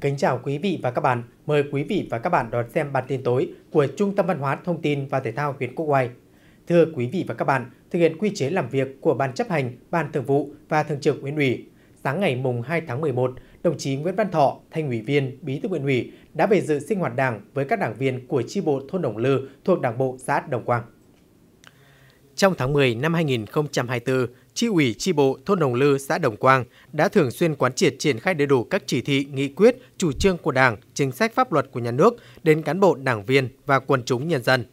Kính chào quý vị và các bạn. Mời quý vị và các bạn đón xem bản tin tối của Trung tâm Văn hóa Thông tin và Thể thao huyện Quốc Oai. Thưa quý vị và các bạn, thực hiện quy chế làm việc của Ban chấp hành, Ban thường vụ và Thường trực huyện ủy, sáng ngày mùng 2 tháng 11, đồng chí Nguyễn Văn Thọ, thành ủy viên, bí thư huyện ủy đã về dự sinh hoạt đảng với các đảng viên của chi bộ thôn Đồng Lư thuộc Đảng bộ xã Đồng Quang. Trong tháng 10 năm 2024, chi ủy, chi bộ, thôn Đồng Lư, xã Đồng Quang đã thường xuyên quán triệt triển khai đầy đủ các chỉ thị, nghị quyết, chủ trương của Đảng, chính sách pháp luật của nhà nước đến cán bộ, đảng viên và quần chúng nhân dân.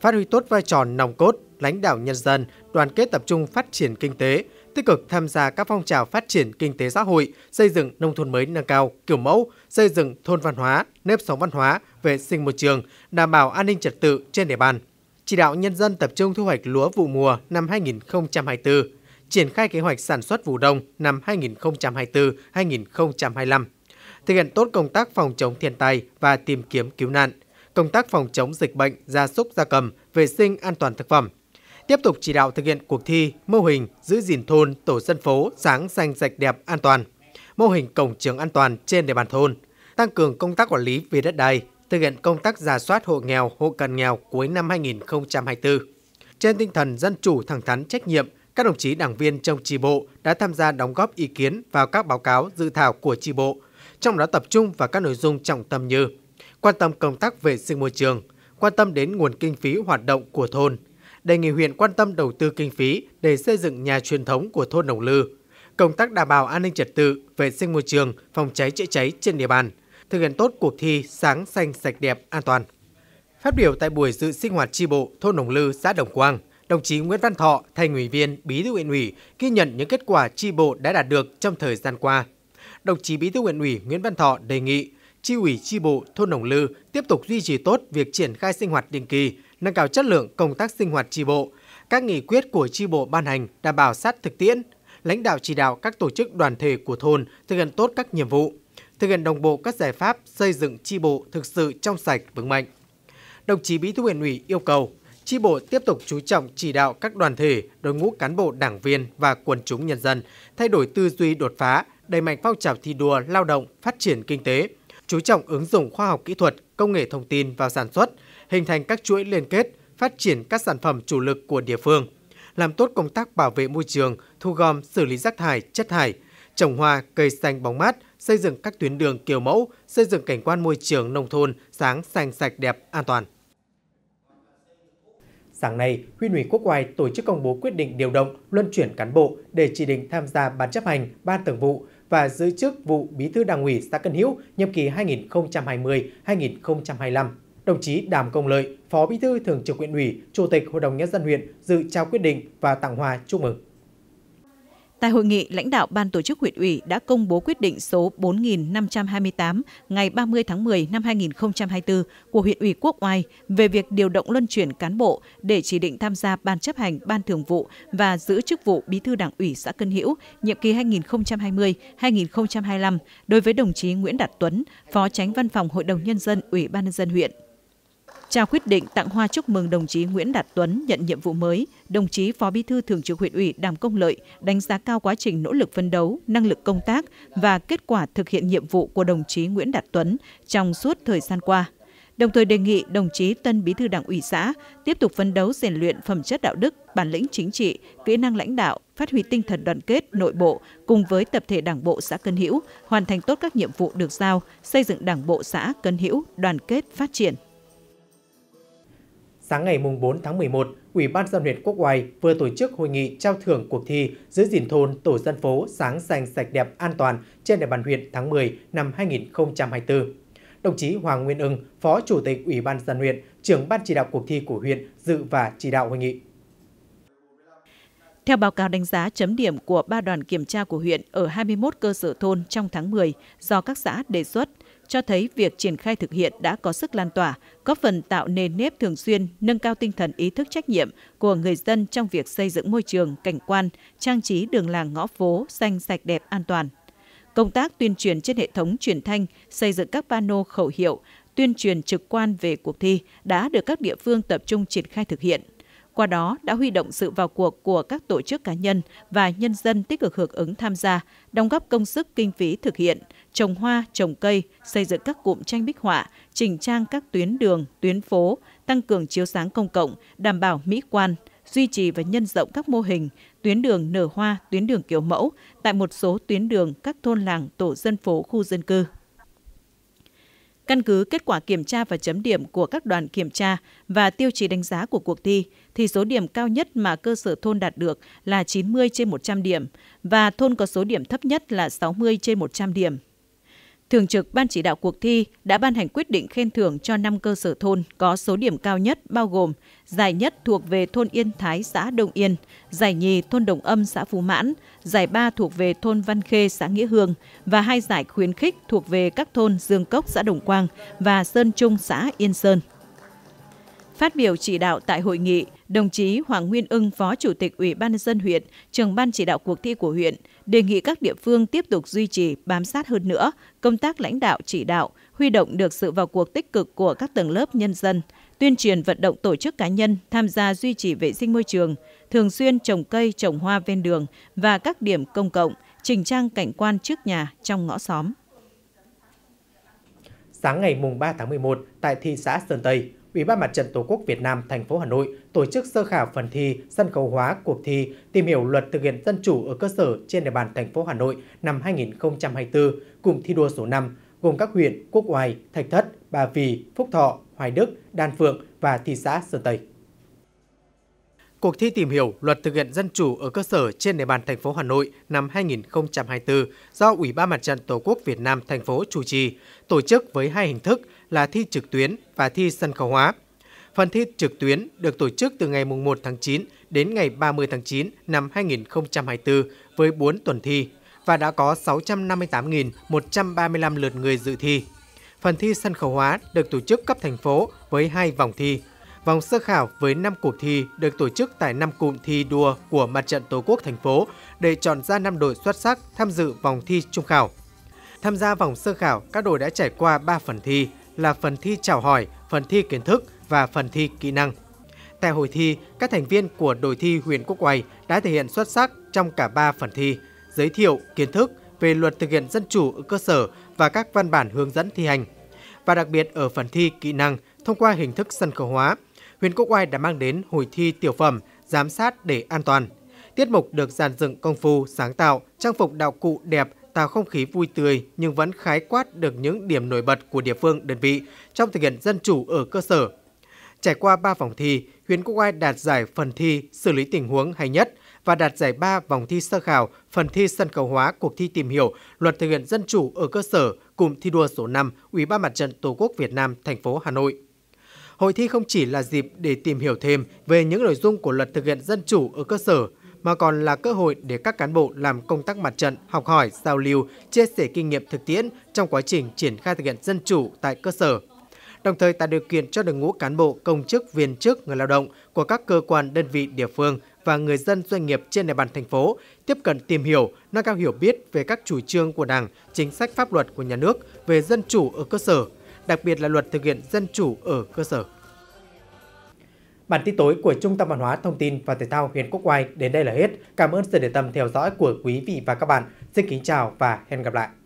Phát huy tốt vai trò nòng cốt, lãnh đạo nhân dân, đoàn kết tập trung phát triển kinh tế, tích cực tham gia các phong trào phát triển kinh tế xã hội, xây dựng nông thôn mới nâng cao, kiểu mẫu, xây dựng thôn văn hóa, nếp sống văn hóa, vệ sinh môi trường, đảm bảo an ninh trật tự trên địa bàn. Chỉ đạo nhân dân tập trung thu hoạch lúa vụ mùa năm 2024 triển khai kế hoạch sản xuất vụ đông năm 2024-2025, thực hiện tốt công tác phòng chống thiên tai và tìm kiếm cứu nạn, công tác phòng chống dịch bệnh gia súc gia cầm, vệ sinh an toàn thực phẩm, tiếp tục chỉ đạo thực hiện cuộc thi mô hình giữ gìn thôn tổ dân phố sáng xanh sạch đẹp an toàn, mô hình cổng trường an toàn trên địa bàn thôn, tăng cường công tác quản lý về đất đai, thực hiện công tác giả soát hộ nghèo, hộ cận nghèo cuối năm 2024. Trên tinh thần dân chủ thẳng thắn trách nhiệm, các đồng chí đảng viên trong tri bộ đã tham gia đóng góp ý kiến vào các báo cáo dự thảo của tri bộ, trong đó tập trung vào các nội dung trọng tâm như quan tâm công tác vệ sinh môi trường, quan tâm đến nguồn kinh phí hoạt động của thôn, đề nghị huyện quan tâm đầu tư kinh phí để xây dựng nhà truyền thống của thôn Đồng Lư, công tác đảm bảo an ninh trật tự, vệ sinh môi trường, phòng cháy chữa cháy trên địa bàn, thực hiện tốt cuộc thi sáng xanh sạch đẹp an toàn. Phát biểu tại buổi dự sinh hoạt tri bộ thôn Đồng Lư, xã Đồng Quang, đồng chí Nguyễn Văn Thọ, thành ủy viên, bí thư huyện ủy ghi nhận những kết quả tri bộ đã đạt được trong thời gian qua. Đồng chí bí thư huyện ủy Nguyễn Văn Thọ đề nghị chi ủy chi bộ thôn Đồng Lư tiếp tục duy trì tốt việc triển khai sinh hoạt định kỳ, nâng cao chất lượng công tác sinh hoạt chi bộ. Các nghị quyết của chi bộ ban hành đảm bảo sát thực tiễn, lãnh đạo chỉ đạo các tổ chức đoàn thể của thôn thực hiện tốt các nhiệm vụ, thực hiện đồng bộ các giải pháp xây dựng chi bộ thực sự trong sạch vững mạnh. Đồng chí Bí thư huyện ủy yêu cầu Chi bộ tiếp tục chú trọng chỉ đạo các đoàn thể, đội ngũ cán bộ đảng viên và quần chúng nhân dân thay đổi tư duy đột phá, đẩy mạnh phong trào thi đua lao động, phát triển kinh tế, chú trọng ứng dụng khoa học kỹ thuật, công nghệ thông tin vào sản xuất, hình thành các chuỗi liên kết, phát triển các sản phẩm chủ lực của địa phương, làm tốt công tác bảo vệ môi trường, thu gom, xử lý rác thải, chất thải, trồng hoa, cây xanh bóng mát, xây dựng các tuyến đường kiểu mẫu, xây dựng cảnh quan môi trường nông thôn sáng, xanh, sạch, đẹp, an toàn sáng nay, Huyện ủy Quốc Oai tổ chức công bố quyết định điều động, luân chuyển cán bộ để chỉ định tham gia ban chấp hành, ban thường vụ và giữ chức vụ Bí thư Đảng ủy xã Cần Hữu nhiệm kỳ 2020-2025. Đồng chí Đàm Công Lợi, Phó Bí thư Thường trực huyện ủy, Chủ tịch Hội đồng nhân dân huyện dự trao quyết định và tặng hoa chúc mừng. Tại hội nghị, lãnh đạo Ban tổ chức huyện ủy đã công bố quyết định số 4528 ngày 30 tháng 10 năm 2024 của huyện ủy Quốc Oai về việc điều động luân chuyển cán bộ để chỉ định tham gia Ban chấp hành Ban thường vụ và giữ chức vụ Bí thư Đảng ủy xã Cân Hữu nhiệm kỳ 2020-2025 đối với đồng chí Nguyễn Đạt Tuấn, Phó Tránh Văn phòng Hội đồng Nhân dân Ủy ban nhân dân huyện trao quyết định tặng hoa chúc mừng đồng chí Nguyễn Đạt Tuấn nhận nhiệm vụ mới, đồng chí Phó Bí thư Thường trực huyện ủy Đàm Công Lợi đánh giá cao quá trình nỗ lực phấn đấu, năng lực công tác và kết quả thực hiện nhiệm vụ của đồng chí Nguyễn Đạt Tuấn trong suốt thời gian qua. Đồng thời đề nghị đồng chí Tân Bí thư Đảng ủy xã tiếp tục phấn đấu rèn luyện phẩm chất đạo đức, bản lĩnh chính trị, kỹ năng lãnh đạo, phát huy tinh thần đoàn kết nội bộ cùng với tập thể Đảng bộ xã Cân Hữu, hoàn thành tốt các nhiệm vụ được giao, xây dựng Đảng bộ xã Cân Hữu đoàn kết phát triển sáng ngày 4 tháng 11, Ủy ban dân huyện Quốc Oai vừa tổ chức hội nghị trao thưởng cuộc thi giữ gìn thôn tổ dân phố sáng xanh sạch đẹp an toàn trên địa bàn huyện tháng 10 năm 2024. Đồng chí Hoàng Nguyên Ưng, Phó Chủ tịch Ủy ban dân huyện, trưởng ban chỉ đạo cuộc thi của huyện dự và chỉ đạo hội nghị. Theo báo cáo đánh giá chấm điểm của ba đoàn kiểm tra của huyện ở 21 cơ sở thôn trong tháng 10 do các xã đề xuất – cho thấy việc triển khai thực hiện đã có sức lan tỏa, góp phần tạo nền nếp thường xuyên, nâng cao tinh thần ý thức trách nhiệm của người dân trong việc xây dựng môi trường, cảnh quan, trang trí đường làng ngõ phố xanh sạch đẹp an toàn. Công tác tuyên truyền trên hệ thống truyền thanh, xây dựng các pano khẩu hiệu, tuyên truyền trực quan về cuộc thi đã được các địa phương tập trung triển khai thực hiện qua đó đã huy động sự vào cuộc của các tổ chức cá nhân và nhân dân tích cực hưởng ứng tham gia, đóng góp công sức kinh phí thực hiện, trồng hoa, trồng cây, xây dựng các cụm tranh bích họa, chỉnh trang các tuyến đường, tuyến phố, tăng cường chiếu sáng công cộng, đảm bảo mỹ quan, duy trì và nhân rộng các mô hình, tuyến đường nở hoa, tuyến đường kiểu mẫu tại một số tuyến đường các thôn làng, tổ dân phố, khu dân cư. Căn cứ kết quả kiểm tra và chấm điểm của các đoàn kiểm tra và tiêu chí đánh giá của cuộc thi, thì số điểm cao nhất mà cơ sở thôn đạt được là 90 trên 100 điểm và thôn có số điểm thấp nhất là 60 trên 100 điểm. Thường trực Ban chỉ đạo cuộc thi đã ban hành quyết định khen thưởng cho 5 cơ sở thôn có số điểm cao nhất bao gồm giải nhất thuộc về thôn Yên Thái xã Đông Yên, giải nhì thôn Đồng Âm xã Phú Mãn, giải ba thuộc về thôn Văn Khê xã Nghĩa Hương và hai giải khuyến khích thuộc về các thôn Dương Cốc xã Đồng Quang và Sơn Trung xã Yên Sơn. Phát biểu chỉ đạo tại hội nghị, Đồng chí Hoàng Nguyên Ưng, Phó Chủ tịch Ủy ban nhân dân huyện, trưởng ban chỉ đạo cuộc thi của huyện, đề nghị các địa phương tiếp tục duy trì, bám sát hơn nữa công tác lãnh đạo chỉ đạo, huy động được sự vào cuộc tích cực của các tầng lớp nhân dân, tuyên truyền vận động tổ chức cá nhân tham gia duy trì vệ sinh môi trường, thường xuyên trồng cây, trồng hoa ven đường và các điểm công cộng, chỉnh trang cảnh quan trước nhà trong ngõ xóm. Sáng ngày mùng 3 tháng 11 tại thị xã Sơn Tây, Ủy ban Mặt trận Tổ quốc Việt Nam thành phố Hà Nội tổ chức sơ khảo phần thi sân khấu hóa cuộc thi tìm hiểu luật thực hiện dân chủ ở cơ sở trên địa bàn thành phố Hà Nội năm 2024 cùng thi đua số 5 gồm các huyện Quốc Oai, Thạch Thất, Ba Vì, Phúc Thọ, Hoài Đức, Đan Phượng và thị xã Sơn Tây. Cuộc thi tìm hiểu luật thực hiện dân chủ ở cơ sở trên địa bàn thành phố Hà Nội năm 2024 do Ủy ban Mặt trận Tổ quốc Việt Nam thành phố chủ trì, tổ chức với hai hình thức là thi trực tuyến và thi sân khấu hóa. Phần thi trực tuyến được tổ chức từ ngày 1 tháng 9 đến ngày 30 tháng 9 năm 2024 với 4 tuần thi và đã có 658.135 lượt người dự thi. Phần thi sân khấu hóa được tổ chức cấp thành phố với hai vòng thi – Vòng sơ khảo với 5 cuộc thi được tổ chức tại 5 cụm thi đua của Mặt trận Tổ quốc thành phố để chọn ra 5 đội xuất sắc tham dự vòng thi trung khảo. Tham gia vòng sơ khảo, các đội đã trải qua 3 phần thi là phần thi chào hỏi, phần thi kiến thức và phần thi kỹ năng. Tại hội thi, các thành viên của đội thi huyện Quốc Oai đã thể hiện xuất sắc trong cả 3 phần thi, giới thiệu kiến thức về luật thực hiện dân chủ ở cơ sở và các văn bản hướng dẫn thi hành. Và đặc biệt ở phần thi kỹ năng, thông qua hình thức sân khấu hóa, huyện Quốc Oai đã mang đến hội thi tiểu phẩm giám sát để an toàn. Tiết mục được dàn dựng công phu, sáng tạo, trang phục đạo cụ đẹp, tạo không khí vui tươi nhưng vẫn khái quát được những điểm nổi bật của địa phương đơn vị trong thực hiện dân chủ ở cơ sở. Trải qua 3 vòng thi, huyện Quốc Oai đạt giải phần thi xử lý tình huống hay nhất và đạt giải 3 vòng thi sơ khảo phần thi sân khấu hóa cuộc thi tìm hiểu luật thực hiện dân chủ ở cơ sở cùng thi đua số 5 Ủy ban Mặt trận Tổ quốc Việt Nam thành phố Hà Nội. Hội thi không chỉ là dịp để tìm hiểu thêm về những nội dung của luật thực hiện dân chủ ở cơ sở, mà còn là cơ hội để các cán bộ làm công tác mặt trận, học hỏi, giao lưu, chia sẻ kinh nghiệm thực tiễn trong quá trình triển khai thực hiện dân chủ tại cơ sở. Đồng thời tạo điều kiện cho đội ngũ cán bộ, công chức, viên chức, người lao động của các cơ quan, đơn vị, địa phương và người dân doanh nghiệp trên địa bàn thành phố tiếp cận tìm hiểu, nâng cao hiểu biết về các chủ trương của Đảng, chính sách pháp luật của nhà nước về dân chủ ở cơ sở – đặc biệt là luật thực hiện dân chủ ở cơ sở. Bản tin tối của Trung tâm Văn hóa Thông tin và Thể thao huyện Quốc Oai đến đây là hết. Cảm ơn sự để tâm theo dõi của quý vị và các bạn. Xin kính chào và hẹn gặp lại.